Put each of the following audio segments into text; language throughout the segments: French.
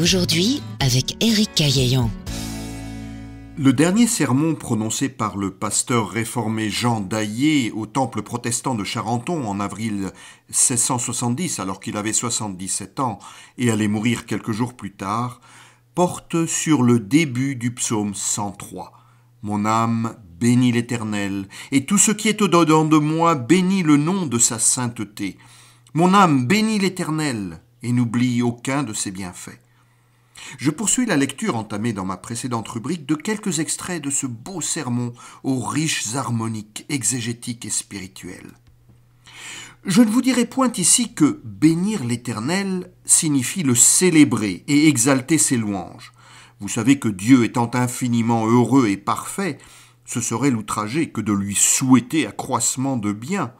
aujourd'hui avec Éric Le dernier sermon prononcé par le pasteur réformé Jean Daillé au temple protestant de Charenton en avril 1670, alors qu'il avait 77 ans et allait mourir quelques jours plus tard, porte sur le début du psaume 103. Mon âme bénit l'Éternel, et tout ce qui est au-dedans de moi bénit le nom de sa sainteté. Mon âme bénit l'Éternel et n'oublie aucun de ses bienfaits. Je poursuis la lecture entamée dans ma précédente rubrique de quelques extraits de ce beau sermon aux riches harmoniques exégétiques et spirituelles. Je ne vous dirai point ici que bénir l'Éternel signifie le célébrer et exalter ses louanges. Vous savez que Dieu étant infiniment heureux et parfait, ce serait l'outrager que de lui souhaiter accroissement de bien.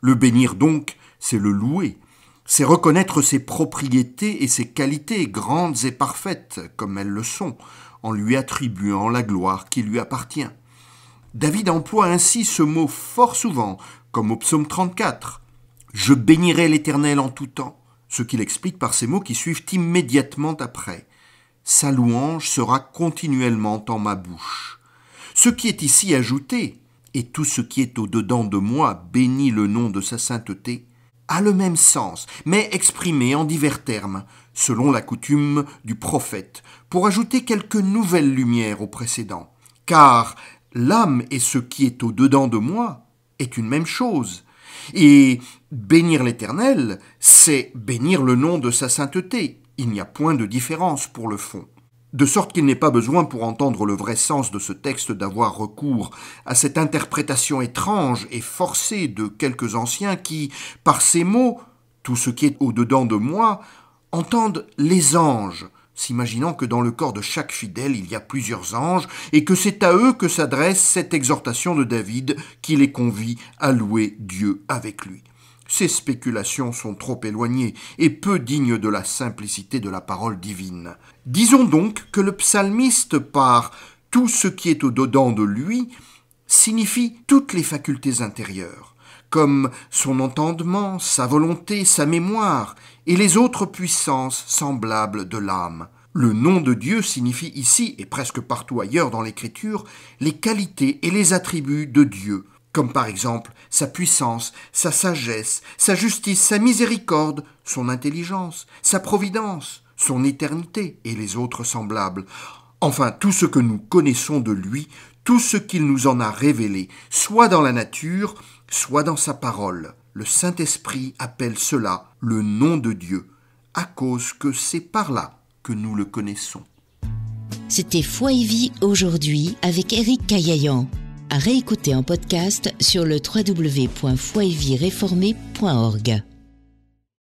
Le bénir donc, c'est le louer, c'est reconnaître ses propriétés et ses qualités, grandes et parfaites, comme elles le sont, en lui attribuant la gloire qui lui appartient. David emploie ainsi ce mot fort souvent, comme au psaume 34. Je bénirai l'Éternel en tout temps, ce qu'il explique par ces mots qui suivent immédiatement après. Sa louange sera continuellement en ma bouche. Ce qui est ici ajouté, et tout ce qui est au-dedans de moi bénit le nom de sa sainteté, a le même sens, mais exprimé en divers termes, selon la coutume du prophète, pour ajouter quelques nouvelles lumières au précédent. Car l'âme et ce qui est au-dedans de moi est une même chose. Et bénir l'Éternel, c'est bénir le nom de sa sainteté. Il n'y a point de différence pour le fond de sorte qu'il n'est pas besoin pour entendre le vrai sens de ce texte d'avoir recours à cette interprétation étrange et forcée de quelques anciens qui, par ces mots, tout ce qui est au-dedans de moi, entendent les anges, s'imaginant que dans le corps de chaque fidèle il y a plusieurs anges, et que c'est à eux que s'adresse cette exhortation de David qui les convie à louer Dieu avec lui. Ces spéculations sont trop éloignées et peu dignes de la simplicité de la parole divine. Disons donc que le psalmiste, par tout ce qui est au dedans de lui, signifie toutes les facultés intérieures, comme son entendement, sa volonté, sa mémoire, et les autres puissances semblables de l'âme. Le nom de Dieu signifie ici, et presque partout ailleurs dans l'Écriture, les qualités et les attributs de Dieu, comme par exemple sa puissance, sa sagesse, sa justice, sa miséricorde, son intelligence, sa providence, son éternité et les autres semblables. Enfin, tout ce que nous connaissons de lui, tout ce qu'il nous en a révélé, soit dans la nature, soit dans sa parole. Le Saint-Esprit appelle cela le nom de Dieu, à cause que c'est par là que nous le connaissons. C'était Foi Vie aujourd'hui avec Eric Caillayan à réécouter en podcast sur le www.foieviereformé.org.